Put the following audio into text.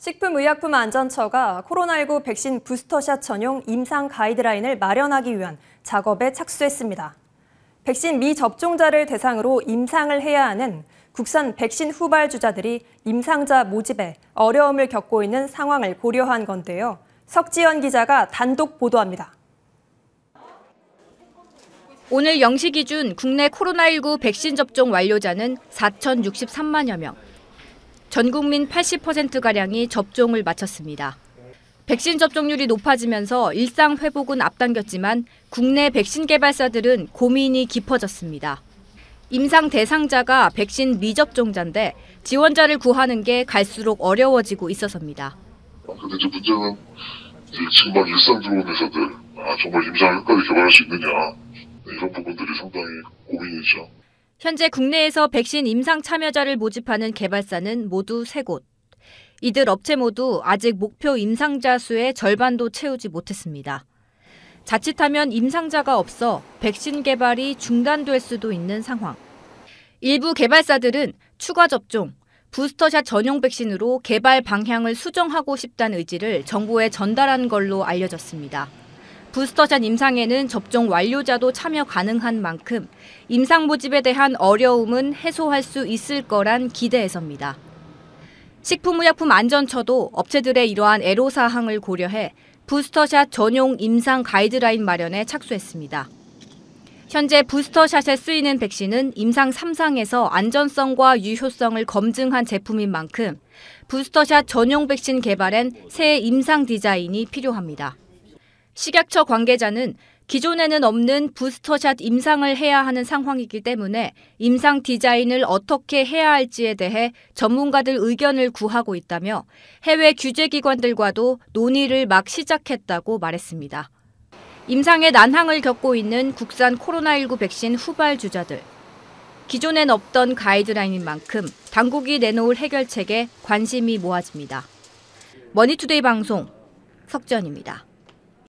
식품의약품안전처가 코로나19 백신 부스터샷 전용 임상 가이드라인을 마련하기 위한 작업에 착수했습니다. 백신 미접종자를 대상으로 임상을 해야 하는 국산 백신 후발주자들이 임상자 모집에 어려움을 겪고 있는 상황을 고려한 건데요. 석지연 기자가 단독 보도합니다. 오늘 0시 기준 국내 코로나19 백신 접종 완료자는 4,063만여 명. 전 국민 80%가량이 접종을 마쳤습니다. 백신 접종률이 높아지면서 일상 회복은 앞당겼지만 국내 백신 개발사들은 고민이 깊어졌습니다. 임상 대상자가 백신 미접종자인데 지원자를 구하는 게 갈수록 어려워지고 있어서입니다. 근데 이제 문제는 지금 막 일상 들어온 회사들, 아, 정말 임상을 끝까지 개발할 수 있느냐, 네, 이런 부분들이 상당히 고민이죠. 현재 국내에서 백신 임상 참여자를 모집하는 개발사는 모두 3곳. 이들 업체 모두 아직 목표 임상자 수의 절반도 채우지 못했습니다. 자칫하면 임상자가 없어 백신 개발이 중단될 수도 있는 상황. 일부 개발사들은 추가 접종, 부스터샷 전용 백신으로 개발 방향을 수정하고 싶다는 의지를 정부에 전달한 걸로 알려졌습니다. 부스터샷 임상에는 접종 완료자도 참여 가능한 만큼 임상 모집에 대한 어려움은 해소할 수 있을 거란 기대에서입니다. 식품의약품안전처도 업체들의 이러한 애로사항을 고려해 부스터샷 전용 임상 가이드라인 마련에 착수했습니다. 현재 부스터샷에 쓰이는 백신은 임상 3상에서 안전성과 유효성을 검증한 제품인 만큼 부스터샷 전용 백신 개발엔 새 임상 디자인이 필요합니다. 식약처 관계자는 기존에는 없는 부스터샷 임상을 해야 하는 상황이기 때문에 임상 디자인을 어떻게 해야 할지에 대해 전문가들 의견을 구하고 있다며 해외 규제기관들과도 논의를 막 시작했다고 말했습니다. 임상의 난항을 겪고 있는 국산 코로나19 백신 후발주자들. 기존엔 없던 가이드라인인 만큼 당국이 내놓을 해결책에 관심이 모아집니다. 머니투데이 방송 석전입니다.